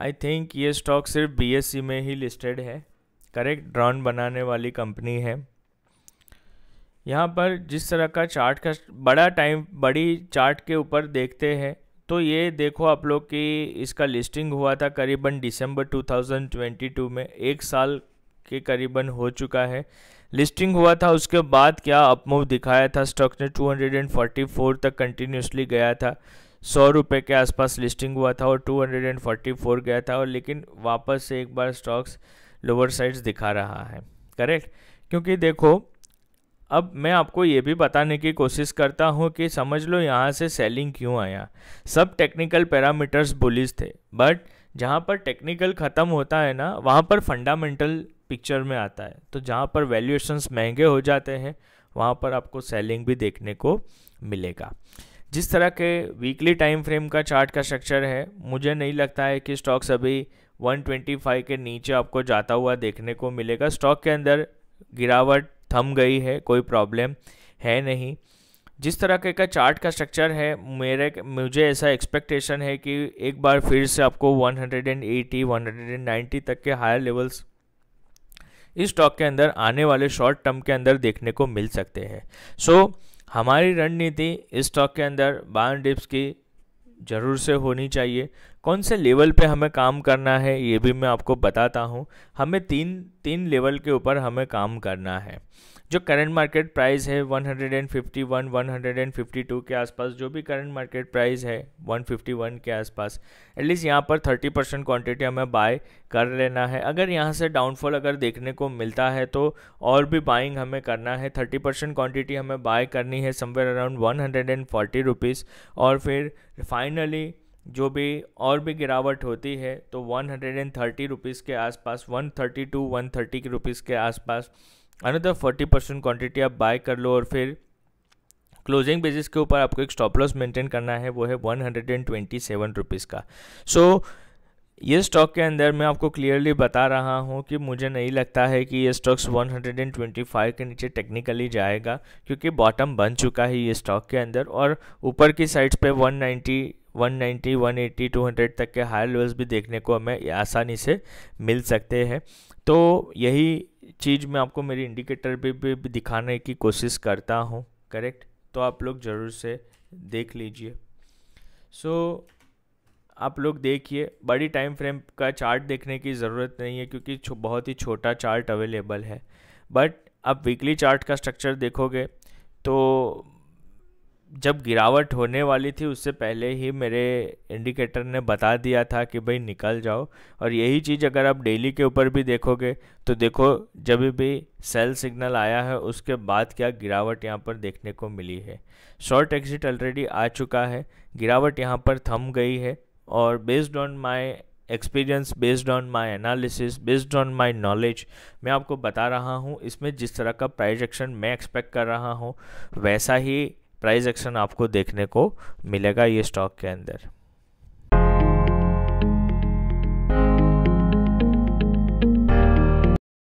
आई think ये stock सिर्फ B e में ही लिस्टेड है करेक्ट ड्रॉन बनाने वाली कंपनी है यहाँ पर जिस तरह का चार्ट का बड़ा टाइम बड़ी चार्ट के ऊपर देखते हैं तो ये देखो आप लोग कि इसका लिस्टिंग हुआ था करीबन दिसंबर 2022 में एक साल के करीबन हो चुका है लिस्टिंग हुआ था उसके बाद क्या अपमूव दिखाया था स्टॉक ने 244 तक कंटिन्यूसली गया था सौ रुपये के आसपास लिस्टिंग हुआ था और 244 गया था और लेकिन वापस से एक बार स्टॉक्स लोअर साइड्स दिखा रहा है करेक्ट क्योंकि देखो अब मैं आपको ये भी बताने की कोशिश करता हूँ कि समझ लो यहाँ से सेलिंग क्यों आया सब टेक्निकल पैरामीटर्स बुलिस थे बट जहाँ पर टेक्निकल ख़त्म होता है ना वहाँ पर फंडामेंटल पिक्चर में आता है तो जहाँ पर वैल्यूएशंस महंगे हो जाते हैं वहाँ पर आपको सेलिंग भी देखने को मिलेगा जिस तरह के वीकली टाइम फ्रेम का चार्ट का स्ट्रक्चर है मुझे नहीं लगता है कि स्टॉक्स अभी 125 के नीचे आपको जाता हुआ देखने को मिलेगा स्टॉक के अंदर गिरावट थम गई है कोई प्रॉब्लम है नहीं जिस तरह के का चार्ट का स्ट्रक्चर है मेरे मुझे ऐसा एक्सपेक्टेशन है कि एक बार फिर से आपको 180 190 तक के हायर लेवल्स इस स्टॉक के अंदर आने वाले शॉर्ट टर्म के अंदर देखने को मिल सकते हैं सो so, हमारी रणनीति इस स्टॉक के अंदर बावन डिप्स की ज़रूर से होनी चाहिए कौन से लेवल पे हमें काम करना है ये भी मैं आपको बताता हूँ हमें तीन तीन लेवल के ऊपर हमें काम करना है जो करंट मार्केट प्राइस है 151 152 के आसपास जो भी करंट मार्केट प्राइस है 151 के आसपास एटलीस्ट यहाँ पर 30 परसेंट क्वान्टिटी हमें बाय कर लेना है अगर यहाँ से डाउनफॉल अगर देखने को मिलता है तो और भी बाइंग हमें करना है 30 परसेंट क्वान्टिटी हमें बाय करनी है समवेयर अराउंड वन हंड्रेड और फिर फाइनली जो भी और भी गिरावट होती है तो वन हंड्रेड के आसपास 132 के रुपीज़ के आसपास अनदर फोर्टी परसेंट क्वान्टिटी आप बाय कर लो और फिर क्लोजिंग बेसिस के ऊपर आपको एक स्टॉप लॉस मेंटेन करना है वो है one hundred and twenty seven rupees का सो so, ये स्टॉक के अंदर मैं आपको क्लियरली बता रहा हूँ कि मुझे नहीं लगता है कि ये स्टॉक्स 125 के नीचे टेक्निकली जाएगा क्योंकि बॉटम बन चुका है ये स्टॉक के अंदर और ऊपर की साइड्स पे 190 190, 180, 200 तक के हायर लेवल्स भी देखने को हमें आसानी से मिल सकते हैं तो यही चीज़ मैं आपको मेरी इंडिकेटर पे भी, भी दिखाने की कोशिश करता हूँ करेक्ट तो आप लोग ज़रूर से देख लीजिए सो so, आप लोग देखिए बड़ी टाइम फ्रेम का चार्ट देखने की ज़रूरत नहीं है क्योंकि बहुत ही छोटा चार्ट अवेलेबल है बट आप वीकली चार्ट का स्ट्रक्चर देखोगे तो जब गिरावट होने वाली थी उससे पहले ही मेरे इंडिकेटर ने बता दिया था कि भाई निकल जाओ और यही चीज़ अगर आप डेली के ऊपर भी देखोगे तो देखो जब भी सेल सिग्नल आया है उसके बाद क्या गिरावट यहाँ पर देखने को मिली है शॉर्ट एग्जिट ऑलरेडी आ चुका है गिरावट यहाँ पर थम गई है और based on my experience based on my analysis based on my knowledge मैं आपको बता रहा हूँ इसमें जिस तरह का प्राइजेक्शन मैं एक्सपेक्ट कर रहा हूँ वैसा ही प्राइस एक्शन आपको देखने को मिलेगा ये स्टॉक के अंदर